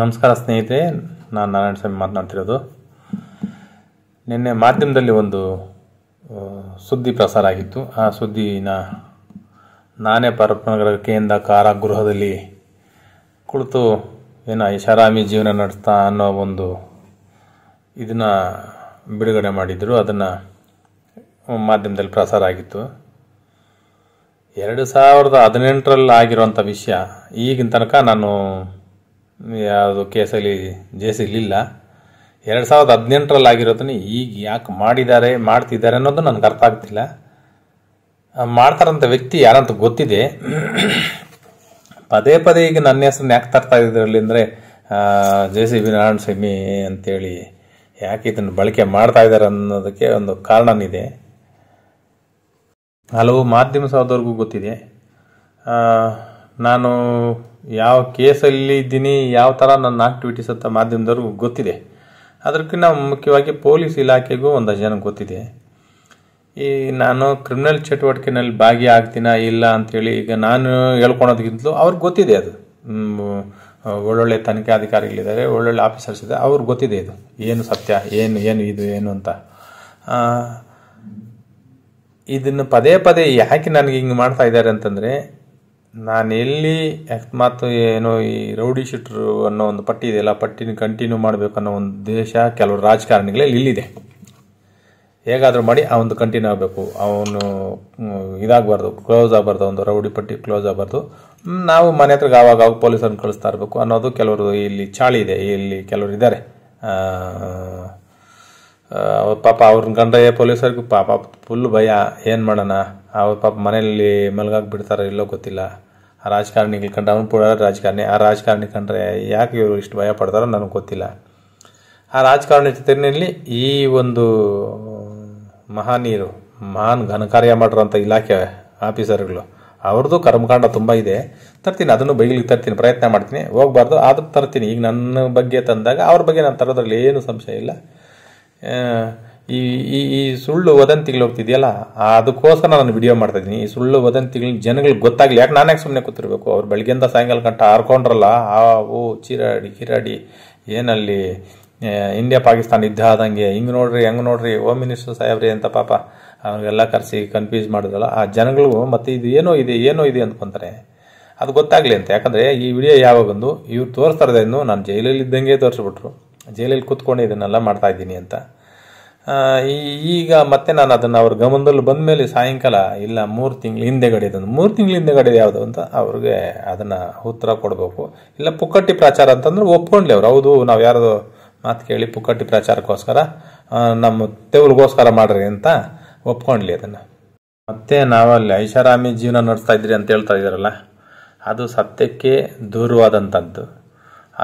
ನಮಸ್ಕಾರ ಸ್ನೇಹಿತರೆ ನಾನು ನಾರಾಯಣ ಸ್ವಾಮಿ ಮಾತನಾಡ್ತಿರೋದು ನಿನ್ನೆ ಮಾಧ್ಯಮದಲ್ಲಿ ಒಂದು ಸುದ್ದಿ ಪ್ರಸಾರ ಆಗಿತ್ತು ಆ ಸುದ್ದಿನ ನಾನೇ ಪರಪ್ಪನಗರ ಕೇಂದ್ರ ಕಾರಾಗೃಹದಲ್ಲಿ ಕುಳಿತು ಏನೋ ಐಷಾರಾಮಿ ಜೀವನ ನಡೆಸ್ತಾ ಅನ್ನೋ ಒಂದು ಇದನ್ನು ಬಿಡುಗಡೆ ಮಾಡಿದ್ದರು ಅದನ್ನು ಮಾಧ್ಯಮದಲ್ಲಿ ಪ್ರಸಾರ ಆಗಿತ್ತು ಎರಡು ಸಾವಿರದ ಹದಿನೆಂಟರಲ್ಲಿ ಆಗಿರುವಂಥ ವಿಷಯ ಈಗಿನ ತನಕ ನಾನು ಯಾವುದು ಕೇಸಲ್ಲಿ ಜೆ ಸಿಲಿಲ್ಲ ಎರಡು ಸಾವಿರದ ಹದಿನೆಂಟರಲ್ಲಿ ಆಗಿರೋದನ್ನು ಈಗ ಯಾಕೆ ಮಾಡಿದ್ದಾರೆ ಮಾಡ್ತಿದ್ದಾರೆ ಅನ್ನೋದು ನನಗೆ ಅರ್ಥ ಆಗ್ತಿಲ್ಲ ಮಾಡ್ತಾರಂಥ ವ್ಯಕ್ತಿ ಯಾರಂತ ಗೊತ್ತಿದೆ ಪದೇ ಪದೇ ಈಗ ನನ್ನ ಹೆಸರನ್ನ ಯಾಕೆ ತರ್ತಾ ಇದ್ರಲ್ಲಿ ಅಂದರೆ J C B Narayana Swamy ಅಂತೇಳಿ ಯಾಕೆ ಇದನ್ನು ಬಳಕೆ ಮಾಡ್ತಾ ಇದ್ದಾರೆ ಅನ್ನೋದಕ್ಕೆ ಒಂದು ಕಾರಣನಿದೆ ಹಲವು ಮಾಧ್ಯಮ ಸಹದವ್ರಿಗೂ ಗೊತ್ತಿದೆ ನಾನು ಯಾವ ಕೇಸಲ್ಲಿ ಇದ್ದೀನಿ ಯಾವ ಥರ ನನ್ನ ಆಕ್ಟಿವಿಟೀಸ್ ಅಂತ ಮಾಧ್ಯಮದವರು ಗೊತ್ತಿದೆ ಅದಕ್ಕಿಂತ ಮುಖ್ಯವಾಗಿ ಪೊಲೀಸ್ ಇಲಾಖೆಗೂ ಒಂದು ಜನ ಗೊತ್ತಿದೆ ಈ ನಾನು ಕ್ರಿಮಿನಲ್ ಚಟುವಟಿಕೆನಲ್ಲಿ ಭಾಗಿಯಾಗ್ತೀನ ಇಲ್ಲ ಅಂಥೇಳಿ ಈಗ ನಾನು ಹೇಳ್ಕೊಳೋದಕ್ಕಿಂತಲೂ ಅವ್ರಿಗೆ ಗೊತ್ತಿದೆ ಅದು ಒಳ್ಳೊಳ್ಳೆ ತನಿಖಾಧಿಕಾರಿಗಳಿದ್ದಾರೆ ಒಳ್ಳೊಳ್ಳೆ ಆಫೀಸರ್ಸ್ ಇದೆ ಅವ್ರಿಗೆ ಗೊತ್ತಿದೆ ಇದು ಏನು ಸತ್ಯ ಏನು ಏನು ಇದು ಏನು ಅಂತ ಇದನ್ನು ಪದೇ ಪದೇ ಯಾಕೆ ನನಗೆ ಹಿಂಗೆ ಮಾಡ್ತಾ ಇದ್ದಾರೆ ಅಂತಂದರೆ ನಾನು ಎಲ್ಲಿ ಅಕಸ್ಮಾತ್ ಏನೋ ಈ ರೌಡಿ ಶೀಟ್ರು ಅನ್ನೋ ಒಂದು ಪಟ್ಟಿ ಇದೆಯಲ್ಲ ಪಟ್ಟಿನ ಕಂಟಿನ್ಯೂ ಮಾಡಬೇಕು ಅನ್ನೋ ಒಂದು ದೇಶ ಕೆಲವು ರಾಜಕಾರಣಿಗಳಲ್ಲಿ ಇಲ್ಲಿದೆ ಹೇಗಾದರೂ ಮಾಡಿ ಆ ಒಂದು ಕಂಟಿನ್ಯೂ ಆಗಬೇಕು ಅವನು ಇದಾಗಬಾರ್ದು ಕ್ಲೋಸ್ ಆಗಬಾರ್ದು ಒಂದು ರೌಡಿ ಪಟ್ಟಿ ಕ್ಲೋಸ್ ಆಗಬಾರ್ದು ನಾವು ಮನೆ ಹತ್ರಗೆ ಆವಾಗ ಅವಾಗ ಪೊಲೀಸರನ್ನು ಕಳಿಸ್ತಾ ಇರಬೇಕು ಅನ್ನೋದು ಕೆಲವರು ಇಲ್ಲಿ ಚಾಳಿ ಇದೆ ಇಲ್ಲಿ ಕೆಲವರು ಇದ್ದಾರೆ ಪಾಪ ಅವ್ರನ್ನ ಕಂಡ್ರೆ ಪೊಲೀಸರಿಗೂ ಪಾಪ ಫುಲ್ ಭಯ ಏನು ಮಾಡೋಣ ಅವ್ರ ಪಾಪ ಮನೆಯಲ್ಲಿ ಮಲಗಾಗಿ ಬಿಡ್ತಾರೋ ಇಲ್ಲೋ ಗೊತ್ತಿಲ್ಲ ಆ ರಾಜಕಾರಣಿ ಕಂಡ ಅವನು ಕೂಡ ರಾಜಕಾರಣಿ ಆ ರಾಜಕಾರಣಿ ಕಂಡ್ರೆ ಯಾಕೆ ಇವರು ಇಷ್ಟು ಭಯ ಪಡ್ತಾರೋ ನನಗೆ ಗೊತ್ತಿಲ್ಲ ಆ ರಾಜಕಾರಣಿ ಜೊತೆಯಲ್ಲಿ ಈ ಒಂದು ಮಹಾನೀರು ಮಹಾನ್ ಘನಕಾರ್ಯ ಮಾಡಿರೋಂಥ ಇಲಾಖೆ ಆಫೀಸರ್ಗಳು ಅವ್ರದ್ದು ಕರ್ಮಕಾಂಡ ತುಂಬ ಇದೆ ತರ್ತೀನಿ ಅದನ್ನು ಬೈಲಿಗೆ ತರ್ತೀನಿ ಪ್ರಯತ್ನ ಮಾಡ್ತೀನಿ ಹೋಗ್ಬಾರ್ದು ಆದರೂ ತರ್ತೀನಿ ಈಗ ನನ್ನ ಬಗ್ಗೆ ತಂದಾಗ ಅವ್ರ ಬಗ್ಗೆ ನಾನು ತರೋದ್ರಲ್ಲಿ ಏನು ಸಂಶಯ ಇಲ್ಲ ಈ ಈ ಈ ಸುಳ್ಳು ವದಂತಿಗಳು ಹೋಗ್ತಿದೆಯಲ್ಲ ಅದಕ್ಕೋಸ್ಕರ ನಾನು ವಿಡಿಯೋ ಮಾಡ್ತಾ ಇದ್ದೀನಿ ಈ ಸುಳ್ಳು ವದಂತಿಗಳು ಜನಗಳಿಗೆ ಗೊತ್ತಾಗಲಿ ಯಾಕೆ ನಾನೇ ಸುಮ್ಮನೆ ಕೂತಿರ್ಬೇಕು ಅವ್ರು ಬೆಳಗ್ಗೆಯಿಂದ ಸಾಯಂಕಾಲ ಗಂಟ ಹಾರ್ಕೊಂಡ್ರಲ್ಲ ಆ ಓ ಚಿರಾಡಿ ಕಿರಾಡಿ ಏನಲ್ಲಿ ಇಂಡಿಯಾ ಪಾಕಿಸ್ತಾನ ಯುದ್ಧ ಆದಂಗೆ ಹಿಂಗೆ ನೋಡ್ರಿ ಹೆಂಗೆ ನೋಡ್ರಿ ಹೋಮ್ ಮಿನಿಸ್ಟರ್ ಸಾಹೇಬ್ರಿ ಅಂತ ಪಾಪ ಅವ್ರಿಗೆಲ್ಲ ಕರೆಸಿ ಕನ್ಫ್ಯೂಸ್ ಮಾಡಿದ್ರಲ್ಲ ಆ ಜನಗಳು ಮತ್ತು ಇದು ಏನೋ ಇದೆ ಏನೋ ಇದೆ ಅಂದ್ಕೊತಾರೆ ಅದು ಗೊತ್ತಾಗಲಿ ಅಂತ ಯಾಕಂದರೆ ಈ ವಿಡಿಯೋ ಯಾವಾಗಂದು ಇವ್ರು ತೋರಿಸ್ತಾ ಇನ್ನು ನಾನು ಜೈಲಲ್ಲಿ ಇದ್ದಂಗೆ ತೋರಿಸ್ಬಿಟ್ರು ಜೈಲಲ್ಲಿ ಕೂತ್ಕೊಂಡು ಇದನ್ನೆಲ್ಲ ಮಾಡ್ತಾ ಇದ್ದೀನಿ ಅಂತ ಈಗ ಮತ್ತೆ ನಾನು ಅದನ್ನು ಅವ್ರ ಗಮನದಲ್ಲಿ ಬಂದ ಮೇಲೆ ಸಾಯಂಕಾಲ ಇಲ್ಲ ಮೂರು ತಿಂಗಳು ಹಿಂದೆಗಡೆದು ಮೂರು ತಿಂಗಳು ಗಡಿದು ಯಾವುದು ಅಂತ ಅವ್ರಿಗೆ ಅದನ್ನು ಉತ್ತರ ಕೊಡಬೇಕು ಇಲ್ಲ ಪುಕ್ಕಟ್ಟಿ ಪ್ರಚಾರ ಅಂತಂದ್ರೆ ಒಪ್ಕೊಂಡ್ಲಿ ಅವ್ರು ಹೌದು ನಾವು ಯಾರ್ದು ಮಾತು ಕೇಳಿ ಪುಕ್ಕಟ್ಟಿ ಪ್ರಚಾರಕ್ಕೋಸ್ಕರ ನಮ್ಮ ತೆವರಿಗೋಸ್ಕರ ಮಾಡ್ರಿ ಅಂತ ಒಪ್ಕೊಂಡ್ಲಿ ಅದನ್ನು ಮತ್ತೆ ನಾವಲ್ಲಿ ಐಷಾರಾಮಿ ಜೀವನ ನಡೆಸ್ತಾ ಇದ್ರಿ ಅಂತ ಹೇಳ್ತಾ ಇದ್ದೀರಲ್ಲ ಅದು ಸತ್ಯಕ್ಕೆ ದೂರವಾದಂಥದ್ದು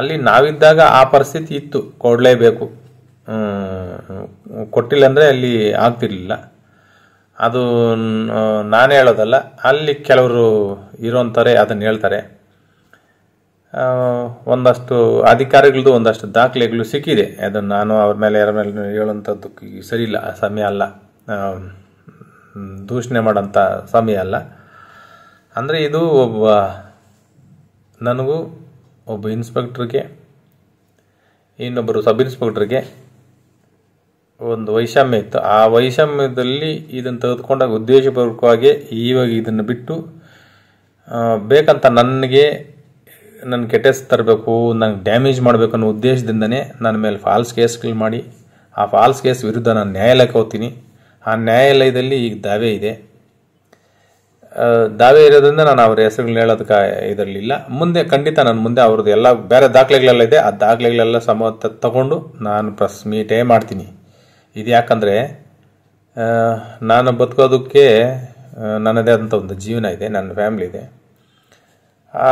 ಅಲ್ಲಿ ನಾವಿದ್ದಾಗ ಆ ಪರಿಸ್ಥಿತಿ ಇತ್ತು ಕೊಡಲೇಬೇಕು ಕೊಟ್ಟಿಲ್ಲ ಅಂದರೆ ಅಲ್ಲಿ ಆಗ್ತಿರ್ಲಿಲ್ಲ ಅದು ನಾನೇ ಹೇಳೋದಲ್ಲ ಅಲ್ಲಿ ಕೆಲವರು ಇರೋಂಥವ್ರೆ ಅದನ್ನು ಹೇಳ್ತಾರೆ ಒಂದಷ್ಟು ಅಧಿಕಾರಿಗಳದ್ದು ಒಂದಷ್ಟು ದಾಖಲೆಗಳು ಸಿಕ್ಕಿದೆ ಅದನ್ನು ನಾನು ಅವ್ರ ಮೇಲೆ ಯಾರ ಮೇಲೆ ಹೇಳೋಂಥದ್ದು ಸರಿ ಇಲ್ಲ ಸಮಯ ಅಲ್ಲ ದೂಷಣೆ ಮಾಡೋಂಥ ಸಮಯ ಅಲ್ಲ ಅಂದರೆ ಇದು ಒಬ್ಬ ನನಗೂ ಒಬ್ಬ ಇನ್ಸ್ಪೆಕ್ಟ್ರಿಗೆ ಇನ್ನೊಬ್ಬರು ಸಬ್ ಇನ್ಸ್ಪೆಕ್ಟ್ರಿಗೆ ಒಂದು ವೈಷಮ್ಯ ಇತ್ತು ಆ ವೈಷಮ್ಯದಲ್ಲಿ ಇದನ್ನು ತೆಗೆದುಕೊಂಡಾಗ ಉದ್ದೇಶಪೂರ್ವಕವಾಗಿ ಈವಾಗ ಇದನ್ನು ಬಿಟ್ಟು ಬೇಕಂತ ನನಗೆ ನನ್ನ ಕೆಟ್ಟೆಸ್ ತರಬೇಕು ನಂಗೆ ಡ್ಯಾಮೇಜ್ ಮಾಡಬೇಕು ಅನ್ನೋ ಉದ್ದೇಶದಿಂದನೇ ನನ್ನ ಮೇಲೆ ಫಾಲ್ಸ್ ಕೇಸ್ಗಳು ಮಾಡಿ ಆ ಫಾಲ್ಸ್ ಕೇಸ್ ವಿರುದ್ಧ ನಾನು ನ್ಯಾಯಾಲಯಕ್ಕೆ ಹೋಗ್ತೀನಿ ಆ ನ್ಯಾಯಾಲಯದಲ್ಲಿ ಈಗ ದಾವೆ ಇದೆ ದಾವೆ ಇರೋದ್ರಿಂದ ನಾನು ಅವ್ರ ಹೆಸರುಗಳನ್ನ ಹೇಳೋದಕ್ಕೆ ಇದರಲ್ಲಿಲ್ಲ ಮುಂದೆ ಖಂಡಿತ ನಾನು ಮುಂದೆ ಅವ್ರದ್ದು ಎಲ್ಲ ಬೇರೆ ದಾಖಲೆಗಳೆಲ್ಲ ಇದೆ ಆ ದಾಖಲೆಗಳೆಲ್ಲ ಸಮ ತಗೊಂಡು ನಾನು ಪ್ರಸ್ ಮೀಟೇ ಮಾಡ್ತೀನಿ ಇದು ಯಾಕಂದರೆ ನಾನು ಬದುಕೋದಕ್ಕೆ ನನ್ನದೇ ಆದಂಥ ಒಂದು ಜೀವನ ಇದೆ ನನ್ನ ಫ್ಯಾಮಿಲಿ ಇದೆ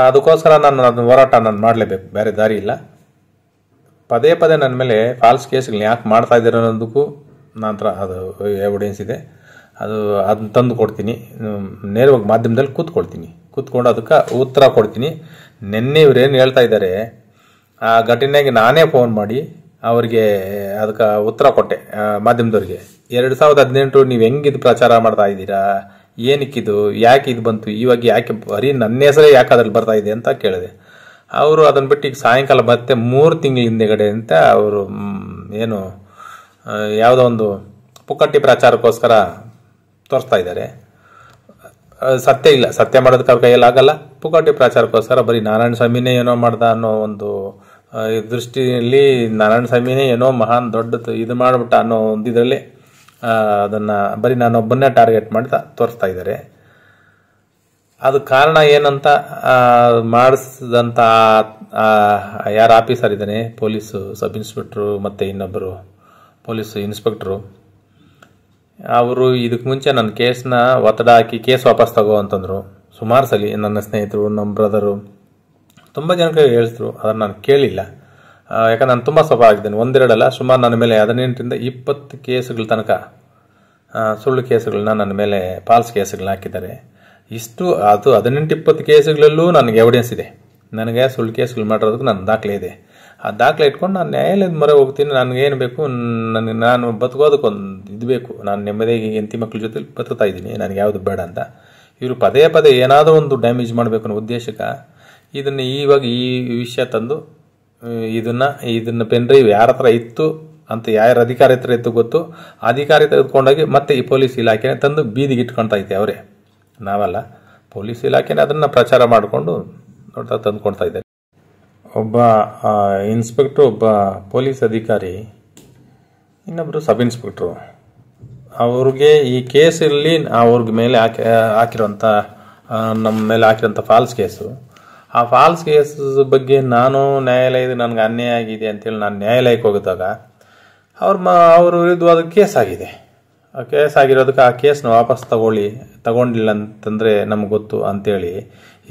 ಅದಕ್ಕೋಸ್ಕರ ನಾನು ಅದನ್ನು ಹೋರಾಟ ನಾನು ಮಾಡಲೇಬೇಕು ಬೇರೆ ದಾರಿ ಇಲ್ಲ ಪದೇ ಪದೇ ನನ್ನ ಮೇಲೆ ಫಾಲ್ಸ್ ಕೇಸ್ಗಳನ್ನ ಯಾಕೆ ಮಾಡ್ತಾ ಇದ್ದೀರ ಅನ್ನೋದಕ್ಕೂ ನಂತರ ಅದು ಎವಿಡೆನ್ಸ್ ಇದೆ ಅದು ಅದನ್ನ ತಂದು ಕೊಡ್ತೀನಿ ನೇರವಾಗಿ ಮಾಧ್ಯಮದಲ್ಲಿ ಕೂತ್ಕೊಳ್ತೀನಿ ಕೂತ್ಕೊಂಡು ಅದಕ್ಕೆ ಉತ್ತರ ಕೊಡ್ತೀನಿ ನಿನ್ನೆ ಇವ್ರೇನು ಹೇಳ್ತಾ ಇದ್ದಾರೆ ಆ ಘಟನೆಗೆ ನಾನೇ ಫೋನ್ ಮಾಡಿ ಅವರಿಗೆ ಅದಕ್ಕೆ ಉತ್ತರ ಕೊಟ್ಟೆ ಮಾಧ್ಯಮದವ್ರಿಗೆ ಎರಡು ಸಾವಿರದ ಹದಿನೆಂಟು ನೀವು ಹೆಂಗಿದು ಪ್ರಚಾರ ಮಾಡ್ತಾ ಇದ್ದೀರಾ ಏನಕ್ಕಿದು ಯಾಕೆ ಇದು ಬಂತು ಇವಾಗ ಯಾಕೆ ಬರೀ ನನ್ನ ಹೆಸರೇ ಯಾಕೆ ಅದ್ರಲ್ಲಿ ಬರ್ತಾ ಇದೆ ಅಂತ ಕೇಳಿದೆ ಅವರು ಅದನ್ನು ಬಿಟ್ಟು ಈಗ ಸಾಯಂಕಾಲ ಮತ್ತೆ ಮೂರು ತಿಂಗಳ ಹಿಂದೆಗಡೆ ಅಂತ ಅವರು ಏನು ಯಾವುದೋ ಒಂದು ಪುಕ್ಕಟ್ಟಿ ಪ್ರಚಾರಕ್ಕೋಸ್ಕರ ತೋರಿಸ್ತಾ ಇದ್ದಾರೆ ಸತ್ಯ ಇಲ್ಲ ಸತ್ಯ ಮಾಡೋದಕ್ಕೆ ಅವ್ರ ಕೈಯಲ್ಲಿ ಆಗಲ್ಲ ಪುಕ್ಕಟ್ಟಿ ಪ್ರಚಾರಕ್ಕೋಸ್ಕರ ಬರೀ ನಾರಾಯಣ ಸ್ವಾಮಿನೇ ಏನೋ ಮಾಡ್ದ ಅನ್ನೋ ಒಂದು ದೃಷ್ಟಿಯಲ್ಲಿ ನಾರಾಯಣ ಸ್ವಾಮಿನೇ ಏನೋ ಮಹಾನ್ ದೊಡ್ಡ ಇದು ಮಾಡಿಬಿಟ್ಟ ಅನ್ನೋ ಒಂದು ಇದರಲ್ಲಿ ಅದನ್ನು ಬರೀ ನಾನೊಬ್ಬನ್ನೇ ಟಾರ್ಗೆಟ್ ಮಾಡ್ತಾ ತೋರಿಸ್ತಾ ಇದ್ದಾರೆ ಅದು ಕಾರಣ ಏನಂತ ಮಾಡಿಸಿದಂಥ ಯಾರು ಆಫೀಸರ್ ಇದ್ದಾನೆ ಪೊಲೀಸು ಸಬ್ ಇನ್ಸ್ಪೆಕ್ಟ್ರು ಮತ್ತು ಇನ್ನೊಬ್ಬರು ಪೊಲೀಸ್ ಇನ್ಸ್ಪೆಕ್ಟ್ರು ಅವರು ಇದಕ್ಕೆ ಮುಂಚೆ ನನ್ನ ಕೇಸನ್ನ ಒತ್ತಡ ಹಾಕಿ ಕೇಸ್ ವಾಪಸ್ ತಗೋ ಅಂತಂದರು ಸುಮಾರು ಸಲ ನನ್ನ ಸ್ನೇಹಿತರು ನಮ್ಮ ಬ್ರದರು ತುಂಬ ಜನಕ್ಕೆ ಹೇಳಿದ್ರು ಅದನ್ನು ನಾನು ಕೇಳಿಲ್ಲ ಯಾಕಂದ್ರೆ ನಾನು ತುಂಬ ಸ್ವಭಾವ ಆಗಿದ್ದೇನೆ ಒಂದೆರಡಲ್ಲ ಸುಮಾರು ನನ್ನ ಮೇಲೆ ಹದಿನೆಂಟರಿಂದ ಇಪ್ಪತ್ತು ಕೇಸುಗಳ ತನಕ ಸುಳ್ಳು ಕೇಸುಗಳನ್ನ ನನ್ನ ಮೇಲೆ ಫಾಲ್ಸ್ ಕೇಸುಗಳನ್ನ ಹಾಕಿದ್ದಾರೆ ಇಷ್ಟು ಅದು ಹದಿನೆಂಟು ಇಪ್ಪತ್ತು ಕೇಸುಗಳಲ್ಲೂ ನನಗೆ ಎವಿಡೆನ್ಸ್ ಇದೆ ನನಗೆ ಸುಳ್ಳು ಕೇಸ್ಗಳು ಮಾಡಿರೋದಕ್ಕೆ ನನ್ನ ದಾಖಲೆ ಇದೆ ಆ ದಾಖಲೆ ಇಟ್ಕೊಂಡು ನಾನು ನ್ಯಾಯಾಲಯದ ಮೊರೆ ಹೋಗ್ತೀನಿ ನನಗೇನು ಬೇಕು ನನಗೆ ನಾನು ಬದುಕೋದಕ್ಕೊಂದು ಇದು ಬೇಕು ನಾನು ನೆಮ್ಮದಿಯಾಗಿ ಹೆಂಡತಿ ಮಕ್ಕಳ ಜೊತೆ ಬದುಕ್ತಾ ಇದ್ದೀನಿ ನನಗೆ ಯಾವುದು ಬೇಡ ಅಂತ ಇವರು ಪದೇ ಪದೇ ಏನಾದರೂ ಒಂದು ಡ್ಯಾಮೇಜ್ ಮಾಡಬೇಕು ಅನ್ನೋ ಉದ್ದೇಶಕ್ಕೆ ಇದನ್ನು ಇವಾಗ ಈ ವಿಷಯ ತಂದು ಇದನ್ನು ಇದನ್ನು ಪೆನ್ ಡ್ರೈವ್ ಯಾರ ಹತ್ರ ಇತ್ತು ಅಂತ ಯಾರ ಅಧಿಕಾರಿ ಹತ್ರ ಇತ್ತು ಗೊತ್ತು ಅಧಿಕಾರಿ ತೆಗೆದುಕೊಂಡೋಗಿ ಮತ್ತೆ ಈ ಪೊಲೀಸ್ ಇಲಾಖೆನೇ ತಂದು ಬೀದಿಗೆ ಇಟ್ಕೊಳ್ತಾ ಇದ್ದೆ ಅವರೇ ನಾವಲ್ಲ ಪೊಲೀಸ್ ಇಲಾಖೆನೇ ಅದನ್ನು ಪ್ರಚಾರ ಮಾಡಿಕೊಂಡು ನೋಡ್ತಾ ತಂದುಕೊಳ್ತಾ ಇದ್ದಾರೆ ಒಬ್ಬ ಇನ್ಸ್ಪೆಕ್ಟ್ರು ಒಬ್ಬ ಪೊಲೀಸ್ ಅಧಿಕಾರಿ ಇನ್ನೊಬ್ಬರು ಸಬ್ ಇನ್ಸ್ಪೆಕ್ಟ್ರು ಅವ್ರಿಗೆ ಈ ಕೇಸಲ್ಲಿ ಅವ್ರಿಗೆ ಮೇಲೆ ಹಾಕಿ ಹಾಕಿರೋಂಥ ನಮ್ಮ ಮೇಲೆ ಹಾಕಿರೋಂಥ ಫಾಲ್ಸ್ ಕೇಸು ಆ ಫಾಲ್ಸ್ ಕೇಸ್ ಬಗ್ಗೆ ನಾನು ನ್ಯಾಯಾಲಯದ ನನಗೆ ಅನ್ಯಾಯ ಆಗಿದೆ ಅಂತೇಳಿ ನಾನು ನ್ಯಾಯಾಲಯಕ್ಕೆ ಹೋಗಿದಾಗ ಅವ್ರ ಅವ್ರ ವಿರುದ್ಧವಾದ ಕೇಸ್ ಆಗಿದೆ ಆ ಕೇಸ್ ಆಗಿರೋದಕ್ಕೆ ಆ ಕೇಸ್ನ ವಾಪಸ್ ತಗೊಳ್ಳಿ ತಗೊಂಡಿಲ್ಲ ಅಂತಂದರೆ ನಮ್ಗೆ ಗೊತ್ತು ಅಂತೇಳಿ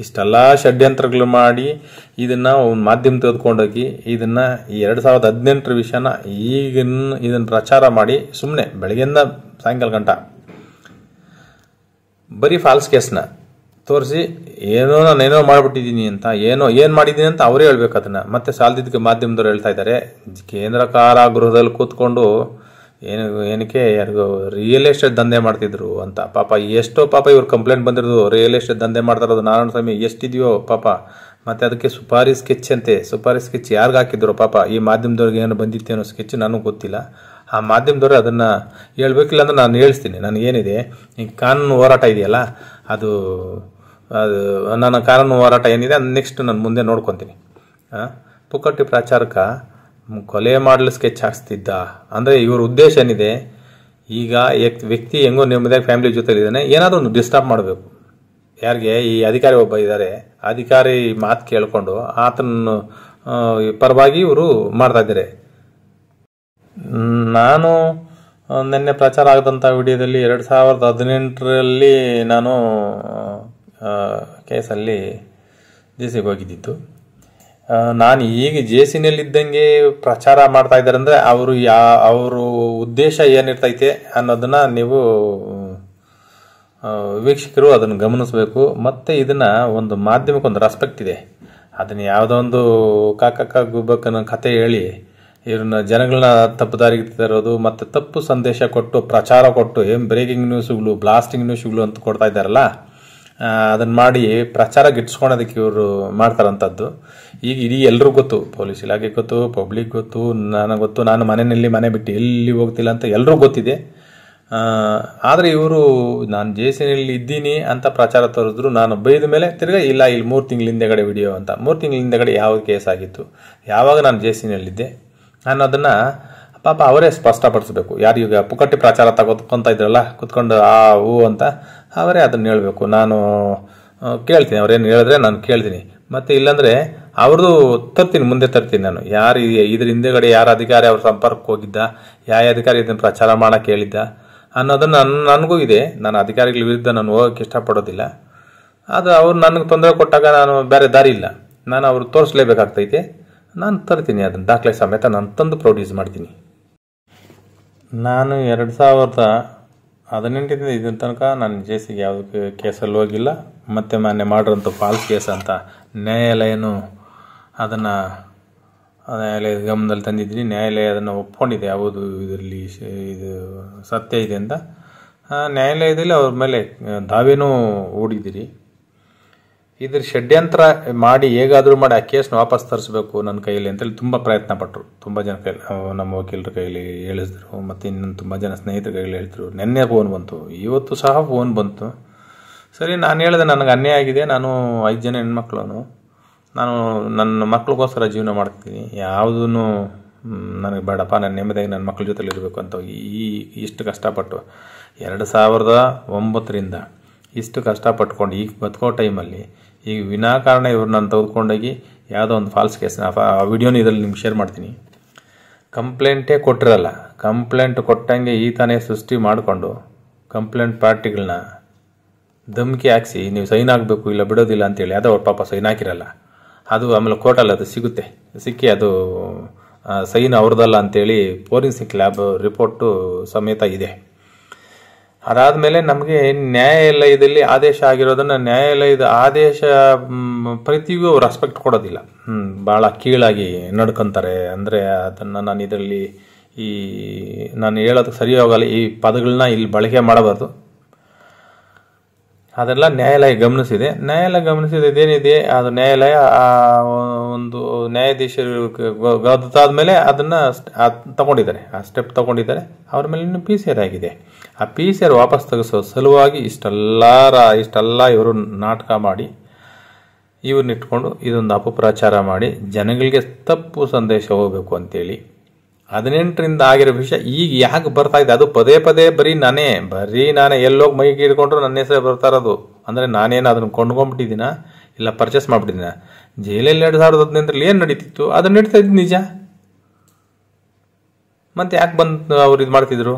ಇಷ್ಟೆಲ್ಲ ಷಡ್ಯಂತ್ರಗಳು ಮಾಡಿ ಇದನ್ನು ಒಂದು ಮಾಧ್ಯಮ ತೆಗೆದುಕೊಂಡೋಗಿ ಇದನ್ನು ಎರಡು ಸಾವಿರದ ಹದಿನೆಂಟರ ವಿಷಯನ ಈಗಿನ ಇದನ್ನು ಪ್ರಚಾರ ಮಾಡಿ ಸುಮ್ಮನೆ ಬೆಳಗ್ಗೆಯಿಂದ ಸಾಯಂಕಾಲ ಗಂಟ ಬರೀ ಫಾಲ್ಸ್ ಕೇಸ್ನ ತೋರಿಸಿ ಏನೋ ನಾನು ಏನೋ ಮಾಡಿಬಿಟ್ಟಿದ್ದೀನಿ ಅಂತ ಏನೋ ಏನು ಮಾಡಿದ್ದೀನಿ ಅಂತ ಅವರೇ ಹೇಳ್ಬೇಕು ಅದನ್ನು ಮತ್ತೆ ಸಾಲದಿದ್ದಕ್ಕೆ ಮಾಧ್ಯಮದವ್ರು ಹೇಳ್ತಾ ಇದ್ದಾರೆ ಕೇಂದ್ರ ಕಾರಾಗೃಹದಲ್ಲಿ ಕೂತ್ಕೊಂಡು ಏನು ಏನಕ್ಕೆ ಯಾರಿಗೂ ರಿಯಲ್ ಎಸ್ಟೇಟ್ ದಂಧೆ ಮಾಡ್ತಿದ್ರು ಅಂತ ಪಾಪ ಎಷ್ಟೋ ಪಾಪ ಇವ್ರು ಕಂಪ್ಲೇಂಟ್ ಬಂದಿರೋದು ರಿಯಲ್ ಎಸ್ಟೇಟ್ ದಂಧೆ ಮಾಡ್ತಾ ಇರೋದು ನಾರಾಯಣ ಸ್ವಾಮಿ ಎಷ್ಟಿದೆಯೋ ಪಾಪ ಮತ್ತು ಅದಕ್ಕೆ ಸುಪಾರಿ ಸ್ಕೆಚ್ ಅಂತೆ ಸುಪಾರಿ ಸ್ಕೆಚ್ ಯಾರಿಗೆ ಹಾಕಿದ್ರು ಪಾಪ ಈ ಮಾಧ್ಯಮದವ್ರಿಗೆ ಏನು ಬಂದಿತ್ತು ಅನ್ನೋ ಸ್ಕೆಚ್ ನನಗೂ ಗೊತ್ತಿಲ್ಲ ಆ ಮಾಧ್ಯಮದವ್ರೆ ಅದನ್ನು ಹೇಳ್ಬೇಕಿಲ್ಲ ಅಂದ್ರೆ ನಾನು ಹೇಳಿಸ್ತೀನಿ ನನಗೇನಿದೆ ಈಗ ಕಾನೂನು ಹೋರಾಟ ಇದೆಯಲ್ಲ ಅದು ಅದು ನನ್ನ ಕಾನೂನು ಹೋರಾಟ ಏನಿದೆ ಅದು ನೆಕ್ಸ್ಟ್ ನಾನು ಮುಂದೆ ನೋಡ್ಕೊತೀನಿ ಪುಕ್ಕಟ್ಟಿ ಪ್ರಚಾರಕ ಕೊಲೆ ಮಾಡಲು ಸ್ಕೆಚ್ ಹಾಕ್ಸ್ತಿದ್ದ ಅಂದರೆ ಇವ್ರ ಉದ್ದೇಶ ಏನಿದೆ ಈಗ ವ್ಯಕ್ತಿ ಹೆಂಗೋ ನೆಮ್ಮದಿಯಾಗಿ ಫ್ಯಾಮಿಲಿ ಜೊತೆಲಿದ್ದಾನೆ ಏನಾದರೂ ಒಂದು ಡಿಸ್ಟರ್ಬ್ ಮಾಡಬೇಕು ಯಾರಿಗೆ ಈ ಅಧಿಕಾರಿ ಒಬ್ಬ ಇದ್ದಾರೆ ಅಧಿಕಾರಿ ಮಾತು ಕೇಳಿಕೊಂಡು ಆತನ ಪರವಾಗಿ ಇವರು ಇದ್ದಾರೆ ನಾನು ನಿನ್ನೆ ಪ್ರಚಾರ ಆಗದಂಥ ವಿಡಿಯೋದಲ್ಲಿ ಎರಡು ಸಾವಿರದ ಹದಿನೆಂಟರಲ್ಲಿ ನಾನು ಕೇಸಲ್ಲಿ ಜೆ ಸಿಗೆ ಹೋಗಿದ್ದಿತ್ತು ನಾನು ಈಗ ಜೆ ಸಿನಲ್ಲಿದ್ದಂಗೆ ಪ್ರಚಾರ ಮಾಡ್ತಾ ಇದ್ದಾರೆ ಅಂದರೆ ಅವರು ಯಾ ಅವರು ಉದ್ದೇಶ ಏನಿರ್ತೈತೆ ಅನ್ನೋದನ್ನು ನೀವು ವೀಕ್ಷಕರು ಅದನ್ನು ಗಮನಿಸಬೇಕು ಮತ್ತು ಇದನ್ನು ಒಂದು ಮಾಧ್ಯಮಕ್ಕೊಂದು ರೆಸ್ಪೆಕ್ಟ್ ಇದೆ ಅದನ್ನು ಯಾವುದೋ ಒಂದು ಕಾಕಕ್ಕ ಗುಬ್ಬಕ್ಕನ ಕತೆ ಹೇಳಿ ಇವ್ರನ್ನ ಜನಗಳನ್ನ ತಪ್ಪು ದಾರಿಗೆ ತರೋದು ಮತ್ತು ತಪ್ಪು ಸಂದೇಶ ಕೊಟ್ಟು ಪ್ರಚಾರ ಕೊಟ್ಟು ಏನು ಬ್ರೇಕಿಂಗ್ ನ್ಯೂಸ್ಗಳು ಬ್ಲಾಸ್ಟಿಂಗ್ ನ್ಯೂಸ್ಗಳು ಅಂತ ಕೊಡ್ತಾ ಇದ್ದಾರಲ್ಲ ಅದನ್ನ ಮಾಡಿ ಪ್ರಚಾರ ಗಿಟ್ಸ್ಕೊಳೋದಕ್ಕೆ ಇವರು ಮಾಡ್ತಾರಂಥದ್ದು ಈಗ ಇಡೀ ಎಲ್ರಿಗೂ ಗೊತ್ತು ಪೊಲೀಸ್ ಇಲಾಖೆ ಗೊತ್ತು ಪಬ್ಲಿಕ್ ಗೊತ್ತು ನನಗೆ ಗೊತ್ತು ನಾನು ಮನೆಯಲ್ಲಿ ಮನೆ ಬಿಟ್ಟು ಎಲ್ಲಿ ಹೋಗ್ತಿಲ್ಲ ಅಂತ ಎಲ್ಲರೂ ಗೊತ್ತಿದೆ ಆದರೆ ಇವರು ನಾನು ಜೆ ಸಿ ಇದ್ದೀನಿ ಅಂತ ಪ್ರಚಾರ ತೋರಿದ್ರು ನಾನು ಬೈದ ಮೇಲೆ ತಿರ್ಗಾ ಇಲ್ಲ ಇಲ್ಲಿ ಮೂರು ತಿಂಗಳ ಹಿಂದೆಗಡೆ ವಿಡಿಯೋ ಅಂತ ಮೂರು ತಿಂಗಳ ಹಿಂದೆಗಡೆ ಯಾವ ಕೇಸ್ ಆಗಿತ್ತು ಯಾವಾಗ ನಾನು ಜೆ ಸಿ ನಾನು ಅದನ್ನು ಪಾಪ ಅವರೇ ಸ್ಪಷ್ಟಪಡಿಸ್ಬೇಕು ಯಾರು ಈಗ ಪುಕಟ್ಟಿ ಪ್ರಚಾರ ತಗೋದ್ಕೊಂತ ಇದ್ರಲ್ಲ ಕುತ್ಕೊಂಡು ಆ ಹೂ ಅಂತ ಅವರೇ ಅದನ್ನು ಹೇಳಬೇಕು ನಾನು ಕೇಳ್ತೀನಿ ಅವ್ರೇನು ಹೇಳಿದ್ರೆ ನಾನು ಕೇಳ್ತೀನಿ ಮತ್ತು ಇಲ್ಲಾಂದರೆ ಅವ್ರದ್ದು ತರ್ತೀನಿ ಮುಂದೆ ತರ್ತೀನಿ ನಾನು ಯಾರು ಇದ್ರ ಹಿಂದೆಗಡೆ ಯಾರು ಅಧಿಕಾರಿ ಅವ್ರ ಸಂಪರ್ಕಕ್ಕೆ ಹೋಗಿದ್ದ ಯಾವ ಅಧಿಕಾರಿ ಇದನ್ನು ಪ್ರಚಾರ ಮಾಡಕ್ಕೆ ಹೇಳಿದ್ದ ಅನ್ನೋದನ್ನು ನನ್ನ ನನಗೂ ಇದೆ ನಾನು ಅಧಿಕಾರಿಗಳ ವಿರುದ್ಧ ನಾನು ಹೋಗೋಕೆ ಇಷ್ಟಪಡೋದಿಲ್ಲ ಅದು ಅವ್ರು ನನಗೆ ತೊಂದರೆ ಕೊಟ್ಟಾಗ ನಾನು ಬೇರೆ ದಾರಿ ಇಲ್ಲ ನಾನು ಅವ್ರು ತೋರಿಸ್ಲೇಬೇಕಾಗ್ತೈತೆ ನಾನು ತರ್ತೀನಿ ಅದನ್ನು ದಾಖಲೆ ಸಮೇತ ನಾನು ತಂದು ಪ್ರೊಡ್ಯೂಸ್ ಮಾಡ್ತೀನಿ ನಾನು ಎರಡು ಸಾವಿರದ ಹದಿನೆಂಟಿಂದ ಇದ್ರ ತನಕ ನಾನು ಜೇಸಿಗೆ ಯಾವುದಕ್ಕೆ ಕೇಸಲ್ಲಿ ಹೋಗಿಲ್ಲ ಮತ್ತೆ ಮೊನ್ನೆ ಮಾಡಿರೋಂಥ ಫಾಲ್ಸ್ ಕೇಸ್ ಅಂತ ನ್ಯಾಯಾಲಯನೂ ಅದನ್ನು ನ್ಯಾಯಾಲಯದ ಗಮನದಲ್ಲಿ ತಂದಿದ್ದೀನಿ ನ್ಯಾಯಾಲಯ ಅದನ್ನು ಒಪ್ಕೊಂಡಿದೆ ಯಾವುದು ಇದರಲ್ಲಿ ಇದು ಸತ್ಯ ಇದೆ ಅಂತ ನ್ಯಾಯಾಲಯದಲ್ಲಿ ಅವ್ರ ಮೇಲೆ ದಾವೇನೂ ಹೂಡಿದ್ದೀರಿ ಇದ್ರ ಷಡ್ಯಂತ್ರ ಮಾಡಿ ಹೇಗಾದರೂ ಮಾಡಿ ಆ ಕೇಸ್ನ ವಾಪಸ್ ತರಿಸ್ಬೇಕು ನನ್ನ ಕೈಯಲ್ಲಿ ಅಂತೇಳಿ ತುಂಬ ಪ್ರಯತ್ನ ಪಟ್ಟರು ತುಂಬ ಜನ ಕೈ ನಮ್ಮ ವಕೀಲರ ಕೈಯಲ್ಲಿ ಹೇಳಿದ್ರು ಮತ್ತು ಇನ್ನೊಂದು ತುಂಬ ಜನ ಸ್ನೇಹಿತರ ಕೈಲಿ ಹೇಳಿದ್ರು ನೆನ್ನೆ ಫೋನ್ ಬಂತು ಇವತ್ತು ಸಹ ಫೋನ್ ಬಂತು ಸರಿ ನಾನು ಹೇಳಿದೆ ನನಗೆ ಅನ್ಯಾಯ ಆಗಿದೆ ನಾನು ಐದು ಜನ ಹೆಣ್ಮಕ್ಳು ನಾನು ನನ್ನ ಮಕ್ಳಿಗೋಸ್ಕರ ಜೀವನ ಮಾಡ್ತೀನಿ ಯಾವುದೂ ನನಗೆ ಬೇಡಪ್ಪ ನಾನು ನೆಮ್ಮದಿಯಾಗಿ ನನ್ನ ಮಕ್ಕಳ ಜೊತೆಲಿ ಇರಬೇಕು ಅಂತ ಈ ಇಷ್ಟು ಕಷ್ಟಪಟ್ಟು ಎರಡು ಸಾವಿರದ ಒಂಬತ್ತರಿಂದ ಇಷ್ಟು ಕಷ್ಟಪಟ್ಕೊಂಡು ಈಗ ಬದುಕೋ ಟೈಮಲ್ಲಿ ಈ ವಿನಾಕಾರಣ ಇವ್ರು ನಾನು ತೆಗೆದುಕೊಂಡೋಗಿ ಯಾವುದೋ ಒಂದು ಫಾಲ್ಸ್ ಕೇಸ್ನ ಆ ವಿಡಿಯೋನ ಇದರಲ್ಲಿ ನಿಮ್ಗೆ ಶೇರ್ ಮಾಡ್ತೀನಿ ಕಂಪ್ಲೇಂಟೇ ಕೊಟ್ಟಿರಲ್ಲ ಕಂಪ್ಲೇಂಟ್ ಕೊಟ್ಟಂಗೆ ಈ ತಾನೇ ಸೃಷ್ಟಿ ಮಾಡಿಕೊಂಡು ಕಂಪ್ಲೇಂಟ್ ಪಾರ್ಟಿಗಳನ್ನ ಧಮ್ಕಿ ಹಾಕ್ಸಿ ನೀವು ಸೈನ್ ಆಗಬೇಕು ಇಲ್ಲ ಬಿಡೋದಿಲ್ಲ ಅಂತೇಳಿ ಅದೇ ಅವ್ರ ಪಾಪ ಸೈನ್ ಹಾಕಿರಲ್ಲ ಅದು ಆಮೇಲೆ ಕೋರ್ಟಲ್ಲಿ ಅದು ಸಿಗುತ್ತೆ ಸಿಕ್ಕಿ ಅದು ಸೈನ್ ಅವ್ರದ್ದಲ್ಲ ಅಂತೇಳಿ ಫೋರೆನ್ಸಿಕ್ ಲ್ಯಾಬ್ ರಿಪೋರ್ಟು ಸಮೇತ ಇದೆ ಮೇಲೆ ನಮಗೆ ನ್ಯಾಯಾಲಯದಲ್ಲಿ ಆದೇಶ ಆಗಿರೋದನ್ನ ನ್ಯಾಯಾಲಯದ ಆದೇಶ ಪ್ರತಿಗೂ ಅವ್ರು ರೆಸ್ಪೆಕ್ಟ್ ಕೊಡೋದಿಲ್ಲ ಹ್ಞೂ ಭಾಳ ಕೀಳಾಗಿ ನಡ್ಕೊಂತಾರೆ ಅಂದರೆ ಅದನ್ನು ನಾನು ಇದರಲ್ಲಿ ಈ ನಾನು ಹೇಳೋದಕ್ಕೆ ಸರಿ ಹೋಗಲ್ಲ ಈ ಪದಗಳನ್ನ ಇಲ್ಲಿ ಬಳಕೆ ಮಾಡಬಾರ್ದು ಅದೆಲ್ಲ ನ್ಯಾಯಾಲಯ ಗಮನಿಸಿದೆ ನ್ಯಾಯಾಲಯ ಗಮನಿಸಿದೆ ಇದೇನಿದೆ ಅದು ನ್ಯಾಯಾಲಯ ಒಂದು ನ್ಯಾಯಾಧೀಶರು ಮೇಲೆ ಅದನ್ನು ತಗೊಂಡಿದ್ದಾರೆ ಆ ಸ್ಟೆಪ್ ತಗೊಂಡಿದ್ದಾರೆ ಅವ್ರ ಮೇಲೆ ಇನ್ನು ಪಿ ಸಿ ಆರ್ ಆಗಿದೆ ಆ ಪಿ ಸಿ ಆರ್ ವಾಪಸ್ ತೆಗೆಸೋ ಸಲುವಾಗಿ ಇಷ್ಟೆಲ್ಲರ ಇಷ್ಟೆಲ್ಲ ಇವರು ನಾಟಕ ಮಾಡಿ ಇವ್ರನ್ನಿಟ್ಕೊಂಡು ಇದೊಂದು ಅಪಪ್ರಚಾರ ಮಾಡಿ ಜನಗಳಿಗೆ ತಪ್ಪು ಸಂದೇಶ ಹೋಗಬೇಕು ಅಂತೇಳಿ ಹದಿನೆಂಟರಿಂದ ಆಗಿರೋ ವಿಷಯ ಈಗ ಯಾಕೆ ಬರ್ತಾ ಇದೆ ಅದು ಪದೇ ಪದೇ ಬರೀ ನಾನೇ ಬರೀ ನಾನೇ ಎಲ್ಲೋಗಿ ಮೈ ಕಿಡ್ಕೊಂಡ್ರು ನನ್ನ ಹೆಸರೇ ಬರ್ತಾ ಇರೋದು ಅಂದರೆ ನಾನೇನು ಅದನ್ನು ಕೊಂಡ್ಕೊಂಡ್ಬಿಟ್ಟಿದ್ದೀನ ಇಲ್ಲ ಪರ್ಚೇಸ್ ಮಾಡಿಬಿಟ್ಟಿದ್ದೀನ ಜೈಲಲ್ಲಿ ಎರಡು ಸಾವಿರದ ಹದಿನೆಂಟರಲ್ಲಿ ಏನು ನಡೀತಿತ್ತು ಅದನ್ನು ನಡೀತಾ ಇದ್ದು ನಿಜ ಮತ್ತು ಯಾಕೆ ಬಂದು ಅವ್ರು ಇದು ಮಾಡ್ತಿದ್ರು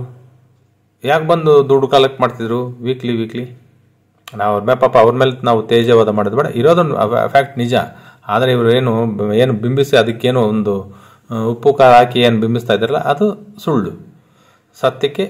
ಯಾಕೆ ಬಂದು ದುಡ್ಡು ಕಲೆಕ್ಟ್ ಮಾಡ್ತಿದ್ರು ವೀಕ್ಲಿ ವೀಕ್ಲಿ ನಾವು ಅವ್ರ ಮೇಲೆ ಪಾಪ ಅವ್ರ ಮೇಲೆ ನಾವು ತೇಜವಾದ ಮಾಡೋದು ಬೇಡ ಇರೋದನ್ನು ಫ್ಯಾಕ್ಟ್ ನಿಜ ಆದರೆ ಇವರು ಏನು ಏನು ಬಿಂಬಿಸಿ ಅದಕ್ಕೇನು ಒಂದು ಉಪ್ಪು ಖಾರ ಹಾಕಿ ಏನು ಬಿಂಬಿಸ್ತಾ ಇದ್ದಾರಲ್ಲ ಅದು ಸುಳ್ಳು ಸತ್ಯಕ್ಕೆ